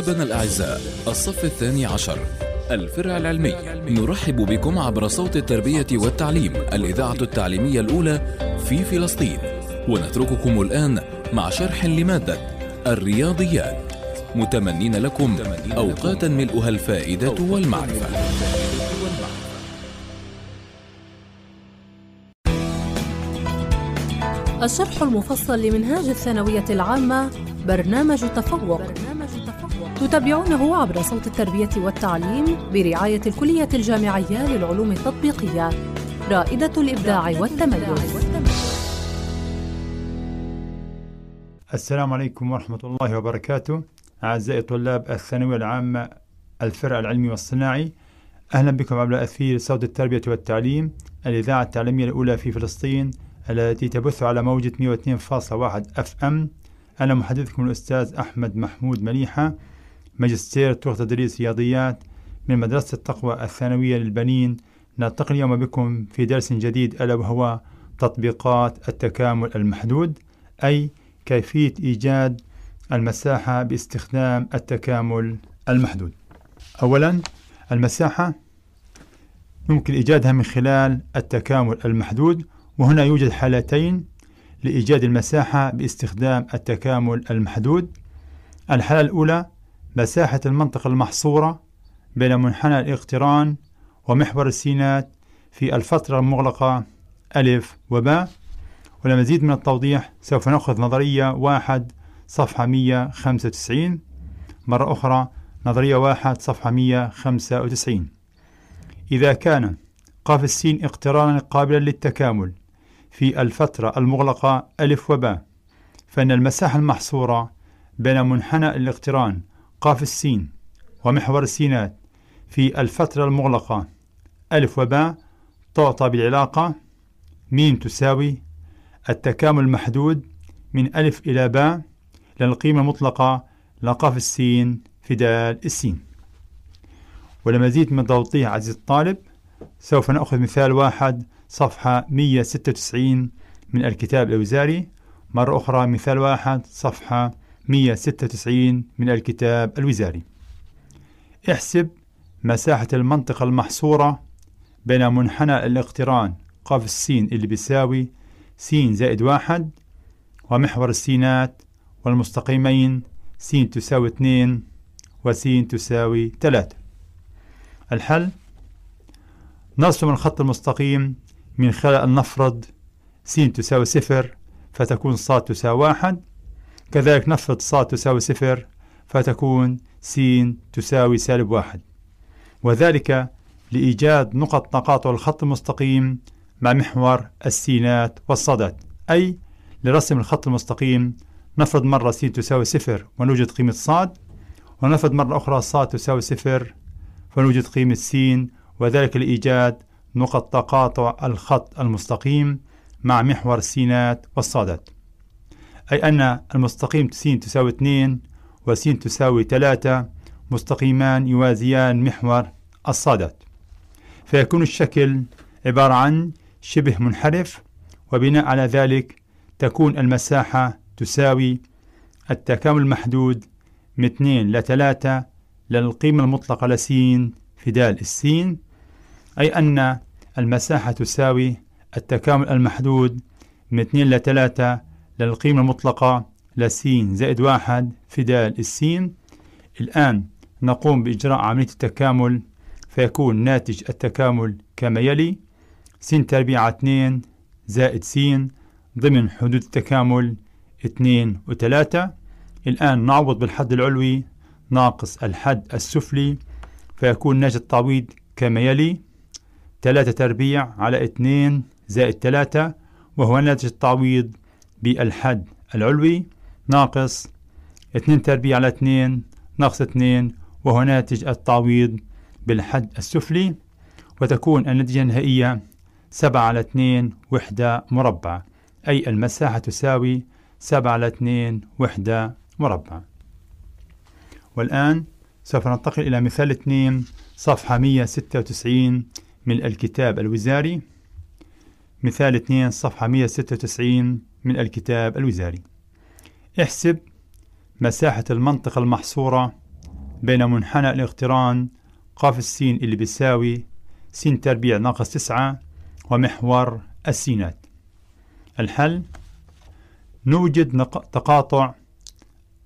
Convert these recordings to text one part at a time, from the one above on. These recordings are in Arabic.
أحبابنا الأعزاء الصف الثاني عشر الفرع العلمي نرحب بكم عبر صوت التربية والتعليم الإذاعة التعليمية الأولى في فلسطين ونترككم الآن مع شرح لمادة الرياضيات متمنين لكم أوقاتا ملؤها الفائدة والمعرفة الشرح المفصل لمنهاج الثانوية العامة برنامج تفوق تتابعونه عبر صوت التربية والتعليم برعاية الكلية الجامعية للعلوم التطبيقية رائدة الإبداع والتميز السلام عليكم ورحمة الله وبركاته أعزائي طلاب الثانوية العامة الفرع العلمي والصناعي أهلا بكم عبر أثير صوت التربية والتعليم الإذاعة التعليمية الأولى في فلسطين التي تبث على موجة 102.1 اف ام أنا محدثكم الأستاذ أحمد محمود مليحة ماجستير توغ تدريس رياضيات من مدرسة التقوى الثانوية للبنين نلتقي اليوم بكم في درس جديد ألا وهو تطبيقات التكامل المحدود أي كيفية إيجاد المساحة باستخدام التكامل المحدود أولا المساحة يمكن إيجادها من خلال التكامل المحدود وهنا يوجد حالتين لإيجاد المساحة باستخدام التكامل المحدود الحالة الأولى مساحة المنطقة المحصورة بين منحنى الاقتران ومحور السينات في الفترة المغلقة ألف وباء ولمزيد من التوضيح سوف نأخذ نظرية واحد صفحة 195 مرة أخرى نظرية واحد صفحة 195 إذا كان قاف السين اقترانا قابلا للتكامل في الفترة المغلقة ألف وباء فإن المساحة المحصورة بين منحنى الاقتران قاف السين ومحور السينات في الفترة المغلقة ألف وباء تعطى بالعلاقة ميم تساوي التكامل المحدود من ألف إلى باء للقيمة المطلقة لقاف السين في دال السين ولمزيد من توضيح عزيزي الطالب سوف نأخذ مثال واحد صفحة 196 من الكتاب الأوزاري مرة أخرى مثال واحد صفحة 196 من الكتاب الوزاري احسب مساحة المنطقة المحصورة بين منحنى الاقتران قاف السين اللي بيساوي س زائد واحد ومحور السينات والمستقيمين س تساوي اثنين وس تساوي ثلاثة الحل نرسم الخط المستقيم من خلال أن نفرض س تساوي صفر فتكون ص تساوي واحد كذلك نفرض ص تساوي صفر فتكون س تساوي سالب واحد وذلك لإيجاد نقط تقاطع الخط المستقيم مع محور السينات والصادات أي لرسم الخط المستقيم نفرض مرة س تساوي صفر ونوجد قيمة ص ونفرض مرة أخرى ص تساوي صفر فنوجد قيمة س وذلك لإيجاد نقط تقاطع الخط المستقيم مع محور السينات والصادات أي أن المستقيم س تساوي 2 وس تساوي 3 مستقيمان يوازيان محور الصادات فيكون الشكل عبارة عن شبه منحرف وبناء على ذلك تكون المساحة تساوي التكامل المحدود من 2 ل 3 للقيمة المطلقة لس في دال السين أي أن المساحة تساوي التكامل المحدود من 2 ل 3 للقيمة المطلقة لسين زائد واحد في دال السين الآن نقوم بإجراء عملية التكامل فيكون ناتج التكامل كما يلي س تربيع 2 زائد سين ضمن حدود التكامل 2 و3 الآن نعوض بالحد العلوي ناقص الحد السفلي فيكون ناتج التعويض كما يلي 3 تربيع على 2 زائد 3 وهو ناتج التعويض بالحد العلوي ناقص 2 تربيع على 2 ناقص 2 وهو ناتج التعويض بالحد السفلي وتكون النتيجة النهائية 7 على 2 وحدة مربعة أي المساحة تساوي 7 على 2 وحدة مربعة والآن سوف ننتقل إلى مثال 2 صفحة 196 من الكتاب الوزاري مثال 2 صفحة 196 من الكتاب الوزاري احسب مساحة المنطقة المحصورة بين منحنى الاقتران قاف السين اللي بيساوي س تربيع ناقص تسعة ومحور السينات الحل نوجد تقاطع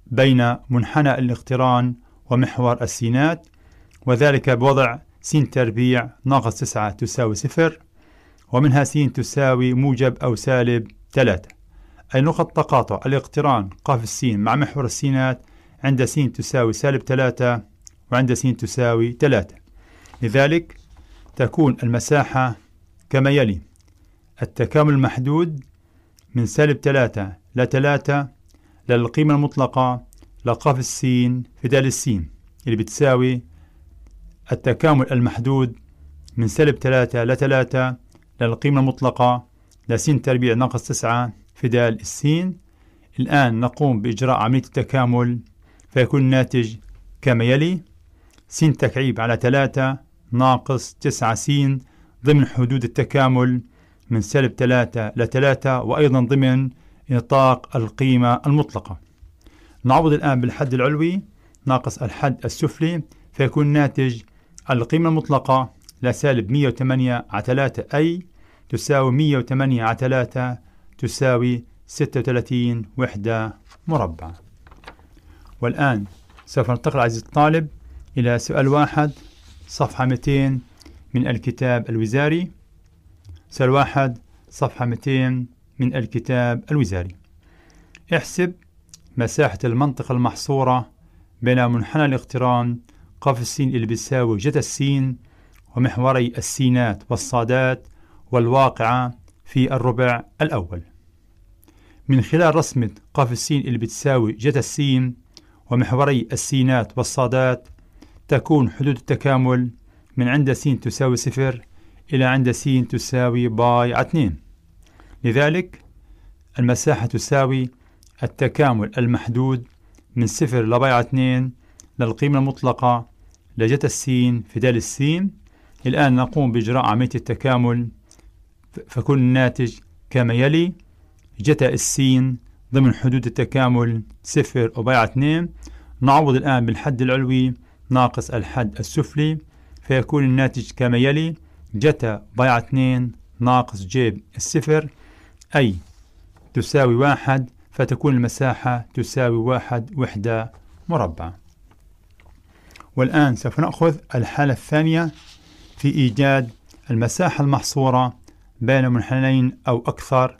بين منحنى الاقتران ومحور السينات وذلك بوضع س تربيع ناقص تسعة تساوي صفر ومنها س تساوي موجب أو سالب ثلاثة أي نقط تقاطع الاقتران قاف السين مع محور السينات عند س تساوي سالب ثلاثة وعند س تساوي ثلاثة لذلك تكون المساحة كما يلي التكامل المحدود من سالب ثلاثة لثلاثة للقيمة المطلقة لقاف السين في دال السين اللي بتساوي التكامل المحدود من سالب ثلاثة لثلاثة للقيمة المطلقة لسين تربيع ناقص تسعة في دال السين الآن نقوم بإجراء عملية التكامل فيكون الناتج كما يلي س تكعيب على 3 ناقص 9 س ضمن حدود التكامل من سلب 3 إلى 3 وأيضا ضمن نطاق القيمة المطلقة نعوض الآن بالحد العلوي ناقص الحد السفلي فيكون ناتج القيمة المطلقة لسالب 108 على 3 أي تساوي 108 على 3 تساوي 36 وحدة مربعة والآن سوف ننتقل عزيزي الطالب إلى سؤال واحد صفحة 200 من الكتاب الوزاري سؤال واحد صفحة 200 من الكتاب الوزاري احسب مساحة المنطقة المحصورة بين منحنى الاقتران قاف السين اللي بيساوي جتا السين ومحوري السينات والصادات والواقعة في الربع الأول من خلال رسمة قاف السين اللي بتساوي جتا السين ومحوري السينات والصادات تكون حدود التكامل من عند س تساوي صفر إلى عند س تساوي باي على لذلك المساحة تساوي التكامل المحدود من صفر لباي على للقيمة المطلقة لجتا السين في دال السين الآن نقوم بإجراء عملية التكامل فكل الناتج كما يلي جتا السين ضمن حدود التكامل صفر وبيعة اثنين نعوض الآن بالحد العلوي ناقص الحد السفلي فيكون الناتج كما يلي جتا بيعة اثنين ناقص جيب الصفر أي تساوي واحد فتكون المساحة تساوي واحد وحدة مربعة والآن سوف نأخذ الحالة الثانية في إيجاد المساحة المحصورة بين منحنين أو أكثر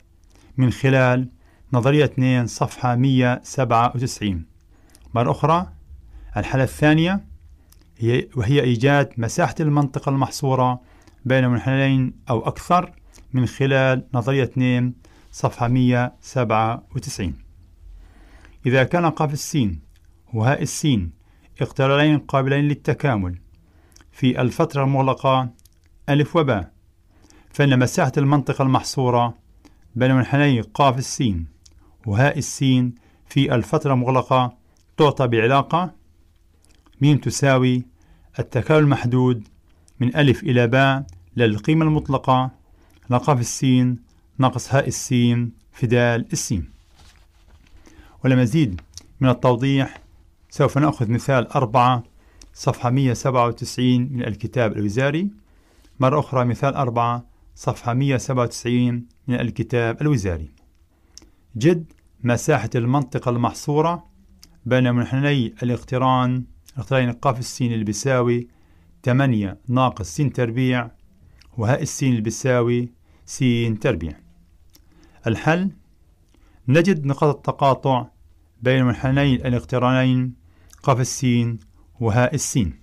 من خلال نظرية 2 صفحة 197 مرة أخرى الحالة الثانية هي وهي إيجاد مساحة المنطقة المحصورة بين منحنيين أو أكثر من خلال نظرية 2 صفحة 197 إذا كان قاف السين وهاء السين اقترارين قابلين للتكامل في الفترة المغلقة ألف وباء فإن مساحة المنطقة المحصورة بين منحني قاف السين وهاء السين في الفترة مغلقة تعطى بعلاقة م تساوي التكامل المحدود من ألف إلى باء للقيمة المطلقة لقاف السين ناقص هاء السين في دال السين ولمزيد من التوضيح سوف نأخذ مثال أربعة صفحة 197 من الكتاب الوزاري مرة أخرى مثال أربعة صفحة 197 من الكتاب الوزاري جد مساحة المنطقة المحصورة بين منحني الاقتران اقتران قاف السين البساوي 8 ناقص س تربيع وهاء السين البساوي س تربيع الحل نجد نقاط التقاطع بين منحني الاقترانين قاف السين وهاء السين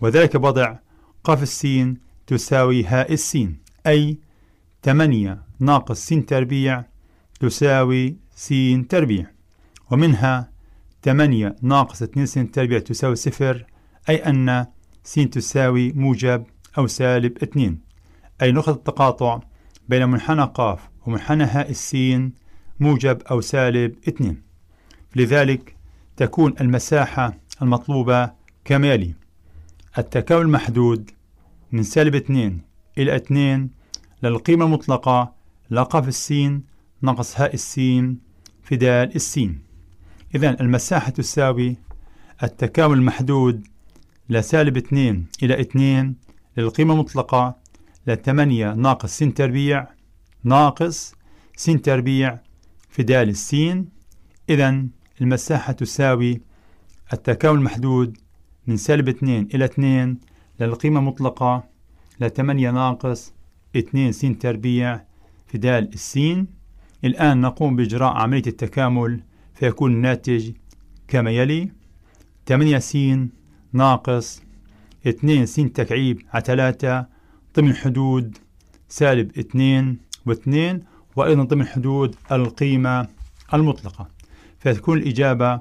وذلك بضع قاف السين تساوي هاء السين أي 8 ناقص س تربيع تساوي س تربيع ومنها 8 ناقص 2 س تربيع تساوي صفر أي أن س تساوي موجب أو سالب 2 أي نقطة التقاطع بين منحنى قاف ومنحنى هاء السين موجب أو سالب 2 لذلك تكون المساحة المطلوبة كما يلي التكامل المحدود من سالب 2 إلى 2 للقيمة المطلقة لا قاف السين ناقص هاء السين في دال السين إذا المساحة تساوي التكامل المحدود لسالب اثنين إلى اثنين للقيمة المطلقة لثمانية ناقص س تربيع ناقص س تربيع في دال السين إذا المساحة تساوي التكامل المحدود من سالب اثنين إلى اثنين للقيمة المطلقة لثمانية ناقص اثنين س تربيع في دال السين الآن نقوم بإجراء عملية التكامل فيكون الناتج كما يلي 8 س ناقص 2 س تكعيب على 3 ضمن حدود سالب 2 و2 وأيضا ضمن حدود القيمة المطلقة فتكون الإجابة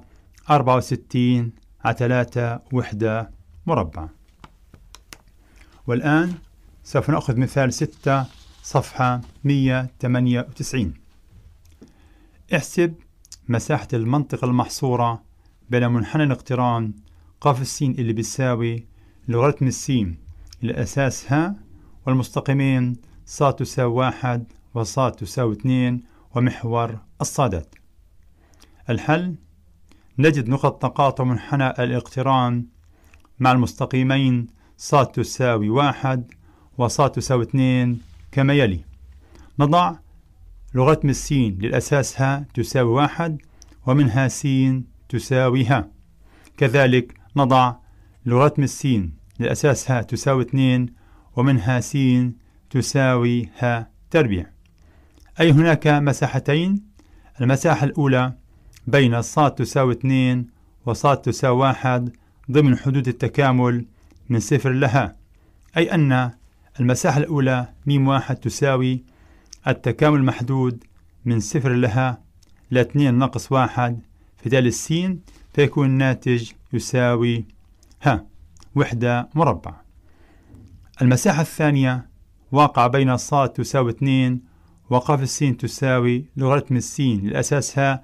64 على 3 وحدة مربعة والآن سوف نأخذ مثال 6 صفحة 198 احسب مساحة المنطقة المحصورة بين منحنى الاقتران قاف السين اللي بيساوي لوغاريتم السين الأساس أساس ها والمستقيمين ص تساوي واحد وص تساوي اثنين ومحور الصادات الحل نجد نقط تقاطع منحنى الاقتران مع المستقيمين ص تساوي واحد وص تساوي اثنين كما يلي نضع لغتم السين للأساس ها تساوي واحد ومنها سين تساوي ها كذلك نضع لغتم السين للأساس ها تساوي اثنين ومنها سين تساوي ها تربيع أي هناك مساحتين المساحة الأولى بين الصاد تساوي اثنين وصاد تساوي واحد ضمن حدود التكامل من صفر لها أي أن المساحة الأولى م واحد تساوي التكامل المحدود من صفر لها لاتنين ناقص واحد في دال السين فيكون الناتج يساوي ها وحدة مربع المساحة الثانية واقع بين الصاد تساوي اثنين وقاف السين تساوي لوغاريتم السين للأساس ها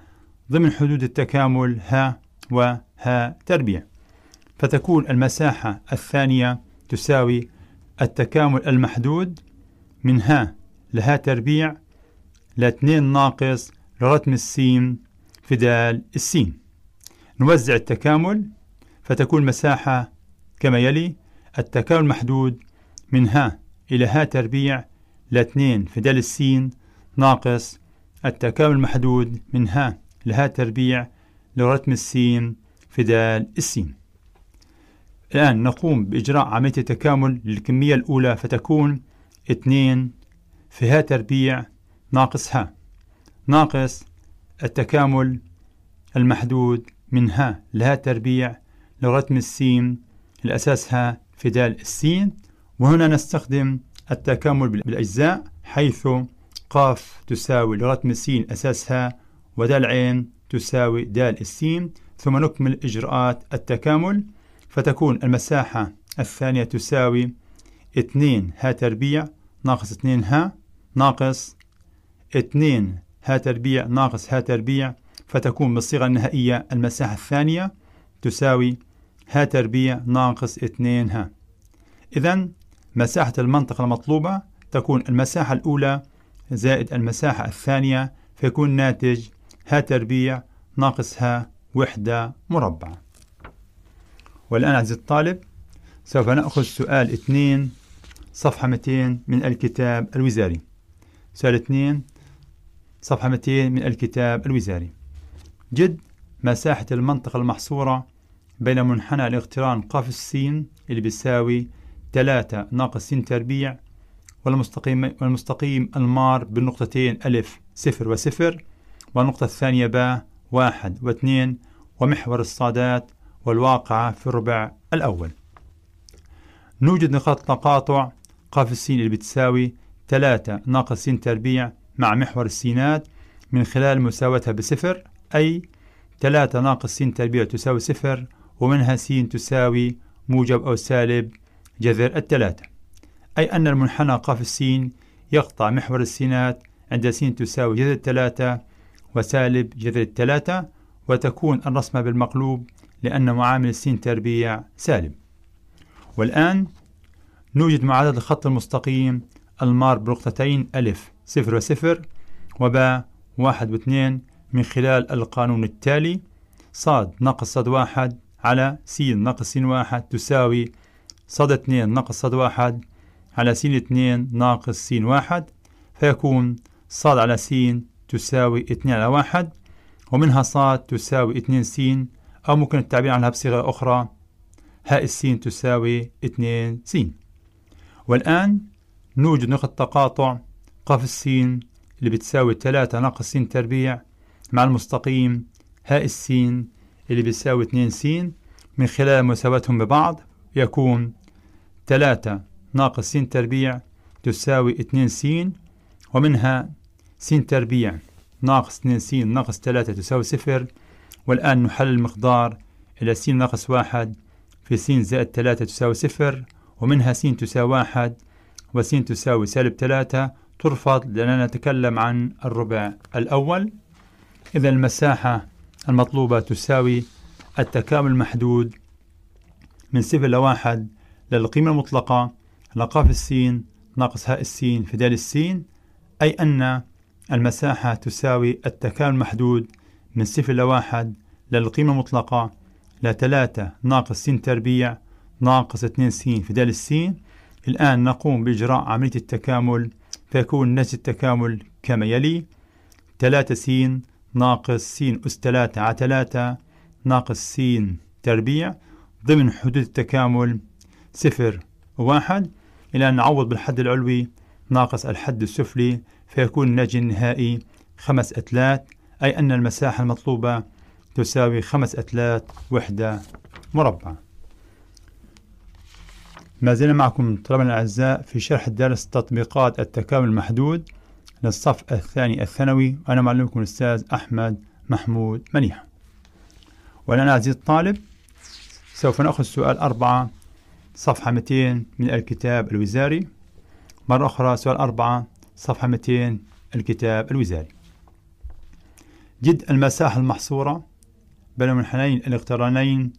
ضمن حدود التكامل ها وها تربيع فتكون المساحة الثانية تساوي التكامل المحدود من ها لها تربيع لاتنين ناقص لغتم السين في دال السين نوزع التكامل فتكون مساحة كما يلي التكامل المحدود من ها إلى ها تربيع لاتنين في دال السين ناقص التكامل المحدود من ها لها تربيع لغتم السين في دال السين الآن نقوم بإجراء عملية التكامل للكمية الأولى فتكون 2 في ها تربيع ناقص ها ناقص التكامل المحدود من ها لها تربيع لغتم السين الأساس ها في دال السين وهنا نستخدم التكامل بالأجزاء حيث قاف تساوي لغتم السين أساس ها ودال عين تساوي دال السين ثم نكمل إجراءات التكامل فتكون المساحة الثانية تساوي 2 ه تربيع ناقص 2 ها ناقص 2 ه تربيع ناقص ه تربيع فتكون بالصيغة النهائية المساحة الثانية تساوي ه تربيع ناقص 2 ها إذا مساحة المنطقة المطلوبة تكون المساحة الأولى زائد المساحة الثانية فيكون ناتج ه تربيع ناقص ها وحدة مربعة والآن عزيزي الطالب سوف نأخذ سؤال اثنين صفحة 200 من الكتاب الوزاري سؤال اثنين صفحة 200 من الكتاب الوزاري جد مساحة المنطقة المحصورة بين منحنى الاقتران قاف السين اللي بيساوي 3 ناقص س تربيع والمستقيم والمستقيم المار بالنقطتين ألف صفر وصفر والنقطة الثانية باء واحد واثنين ومحور الصادات والواقعة في الربع الأول نوجد نقاط تقاطع قاف السين اللي بتساوي 3 ناقص س تربيع مع محور السينات من خلال مساواتها بصفر أي 3 ناقص س تربيع تساوي صفر ومنها س تساوي موجب أو سالب جذر الثلاثة أي أن المنحنى قاف السين يقطع محور السينات عند س تساوي جذر الثلاثة وسالب جذر الثلاثة وتكون الرسمة بالمقلوب لأن معامل السين تربيع سالب والآن نوجد معادلة الخط المستقيم المار بنقطتين ألف صفر وصفر وباء واحد واثنين من خلال القانون التالي صاد ناقص صاد واحد على س ناقص س واحد تساوي صاد اثنين ناقص صاد واحد على س اثنين ناقص س واحد فيكون صاد على س تساوي اثنين على واحد ومنها صاد تساوي اثنين س أو ممكن التعبير عنها بصيغة أخرى هاء السين تساوي 2 س والآن نوجد نقطة تقاطع قاف السين اللي بتساوي 3 ناقص س تربيع مع المستقيم هاء السين اللي بتساوي 2 س من خلال مساواتهم ببعض يكون 3 ناقص س تربيع تساوي 2 س ومنها س تربيع ناقص 2 س ناقص 3 تساوي صفر والآن نحل المقدار إلى س ناقص واحد في س زائد ثلاثة تساوي صفر ومنها س تساوي واحد وس تساوي سالب ثلاثة ترفض لأننا نتكلم عن الربع الأول إذا المساحة المطلوبة تساوي التكامل المحدود من صفر لواحد للقيمة المطلقة لقاف السين ناقص هاء السين في دال السين أي أن المساحة تساوي التكامل المحدود من صفر لواحد للقيمة المطلقة لتلاتة ناقص س تربيع ناقص اثنين س في دال السين الآن نقوم بإجراء عملية التكامل فيكون نتيجة التكامل كما يلي تلاتة س ناقص س أس تلاتة على تلاتة ناقص س تربيع ضمن حدود التكامل صفر وواحد إلى أن نعوض بالحد العلوي ناقص الحد السفلي فيكون الناتج النهائي خمس أتلات أي أن المساحة المطلوبة تساوي خمس أتلات وحدة مربعة ما زلنا معكم طلابنا الأعزاء في شرح درس تطبيقات التكامل المحدود للصف الثاني الثانوي أنا معلمكم الأستاذ أحمد محمود منيح والآن عزيزي الطالب سوف نأخذ سؤال أربعة صفحة 200 من الكتاب الوزاري مرة أخرى سؤال أربعة صفحة 200 الكتاب الوزاري جد المساحة المحصورة بين المنحنيين الاقترانين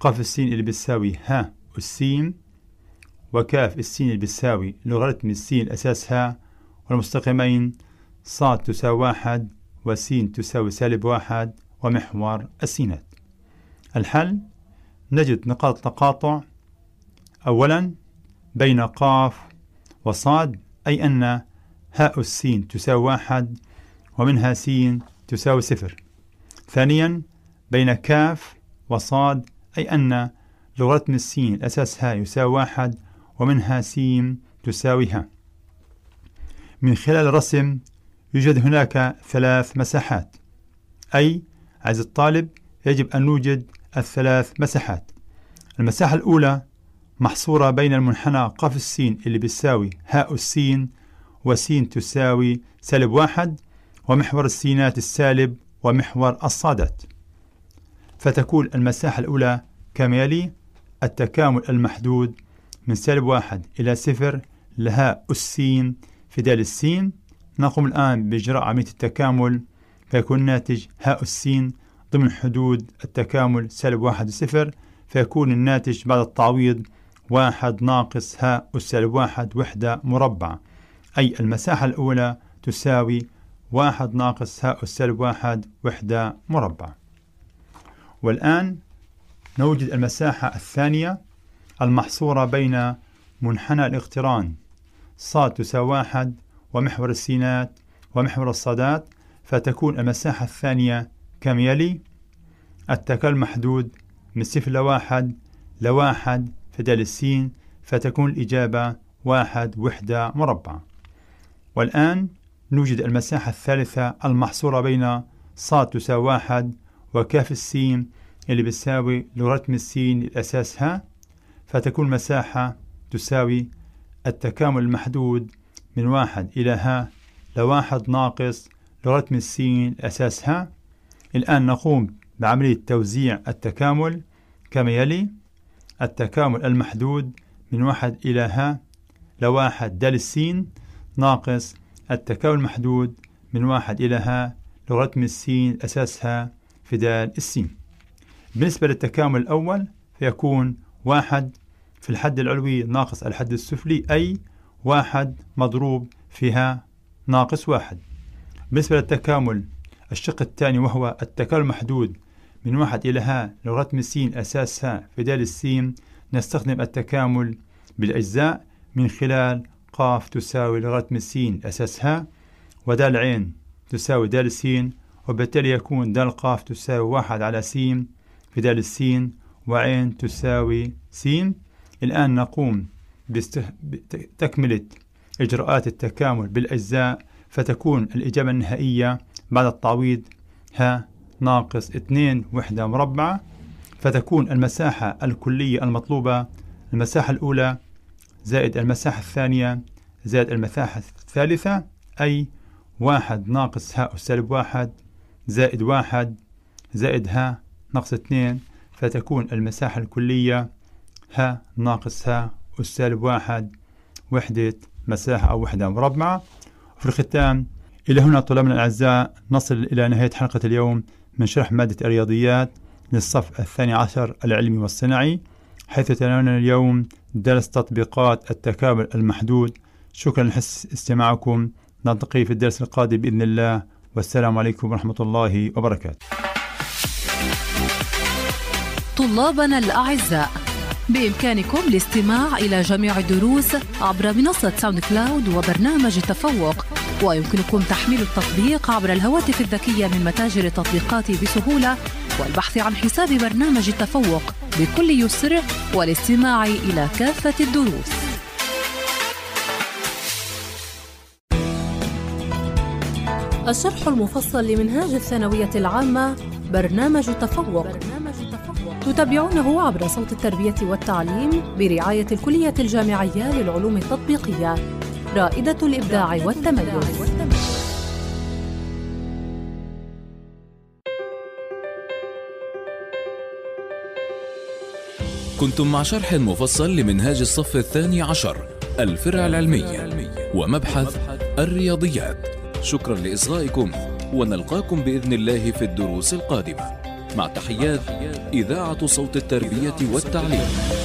قاف السين اللي بتساوي ها والسين وكاف السين اللي بتساوي لوغاريتم السين أساس ها والمستقيمين صاد تساوي واحد وسين تساوي سالب واحد ومحور السينات الحل نجد نقاط تقاطع أولا بين قاف وصاد أي أن هاء السين تساوي واحد ومنها سين تساوي صفر ثانيا بين كاف وصاد أي أن لوغاريتم السين الأساس ها يساوي واحد ومنها سين تساوي ها من خلال الرسم يوجد هناك ثلاث مساحات أي عز الطالب يجب أن نوجد الثلاث مساحات المساحة الأولى محصورة بين المنحنى قاف السين اللي بيساوي هاء السين وسين تساوي سالب واحد ومحور السينات السالب ومحور الصادات فتكون المساحة الأولى كما يلي التكامل المحدود من سالب واحد إلى صفر لها السين في دال السين نقوم الآن بإجراء عملية التكامل فيكون الناتج هاء السين ضمن حدود التكامل سالب واحد وصفر فيكون الناتج بعد التعويض واحد ناقص هاء السالب واحد وحدة مربعة أي المساحة الأولى تساوي واحد ناقص هاء السلب واحد وحدة مربع والآن نوجد المساحة الثانية المحصورة بين منحنى الاقتران ص تساوي واحد ومحور السينات ومحور الصادات فتكون المساحة الثانية كم يلي التكال محدود من صفر لواحد لواحد فدل السين فتكون الإجابة واحد وحدة مربع والآن نوجد المساحة الثالثة المحصورة بين ص تساوي واحد وكاف السين اللي بتساوي لوغاريتم السين الأساس ها فتكون مساحة تساوي التكامل المحدود من واحد إلى ها لواحد ناقص لوغاريتم السين الأساس ها الآن نقوم بعملية توزيع التكامل كما يلي التكامل المحدود من واحد إلى ها لواحد دال السين ناقص التكامل محدود من واحد إلى ها لوغاريتم السين أساسها في دال السين بالنسبة للتكامل الأول فيكون واحد في الحد العلوي ناقص الحد السفلي أي واحد مضروب فيها ناقص واحد بالنسبة للتكامل الشق الثاني وهو التكامل محدود من واحد إلى ها لوغاريتم السين أساسها في دال السين نستخدم التكامل بالأجزاء من خلال قاف تساوي لغاية السين أساسها ودال عين تساوي دال سين وبالتالي يكون دال قاف تساوي واحد على سين في دال السين وعين تساوي سين الآن نقوم بتكملة إجراءات التكامل بالأجزاء فتكون الإجابة النهائية بعد التعويض ها ناقص اثنين وحدة مربعة فتكون المساحة الكلية المطلوبة المساحة الأولى زائد المساحة الثانية زائد المساحة الثالثة أي واحد ناقص هاء سالب واحد زائد واحد زائد هاء ناقص اثنين فتكون المساحة الكلية هاء ناقص هاء سالب واحد وحدة مساحة أو وحدة مربعة في الختام إلى هنا طلابنا الأعزاء نصل إلى نهاية حلقة اليوم من شرح مادة الرياضيات للصف الثاني عشر العلمي والصناعي حيث تناولنا اليوم درس تطبيقات التكامل المحدود شكرا لحس استماعكم نلتقي في الدرس القادم بإذن الله والسلام عليكم ورحمة الله وبركاته طلابنا الأعزاء بإمكانكم الاستماع إلى جميع الدروس عبر منصة ساوند كلاود وبرنامج التفوق ويمكنكم تحميل التطبيق عبر الهواتف الذكية من متاجر التطبيقات بسهولة والبحث عن حساب برنامج التفوق بكل يسر والاستماع إلى كافة الدروس. الشرح المفصل لمنهاج الثانوية العامة برنامج التفوق. تتابعونه عبر صوت التربية والتعليم برعاية الكلية الجامعية للعلوم التطبيقية رائدة الإبداع والتميز. كنتم مع شرح مفصل لمنهاج الصف الثاني عشر الفرع العلمية ومبحث الرياضيات شكرا لإصغائكم ونلقاكم بإذن الله في الدروس القادمة مع تحيات إذاعة صوت التربية والتعليم